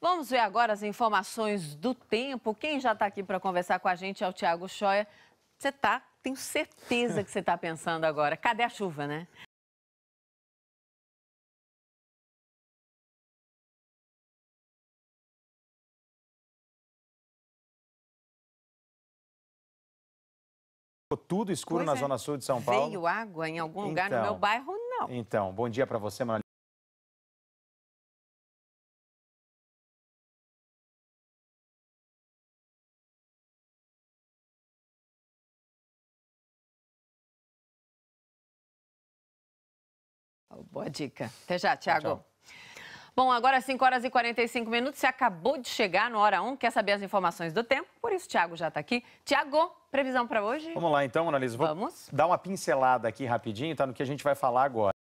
Vamos ver agora as informações do tempo. Quem já está aqui para conversar com a gente é o Tiago Choia. Você está, tenho certeza que você está pensando agora. Cadê a chuva, né? Tudo escuro pois na é. zona sul de São Paulo. Veio água em algum lugar no meu então, bairro? Não. Então, bom dia para você, Manoel. Boa dica. Até já, Tiago. Bom, agora 5 horas e 45 minutos. Você acabou de chegar no Hora 1, quer saber as informações do tempo, por isso o Tiago já está aqui. Tiago, previsão para hoje? Vamos lá então, Analisa. Vamos. dar uma pincelada aqui rapidinho, tá? No que a gente vai falar agora.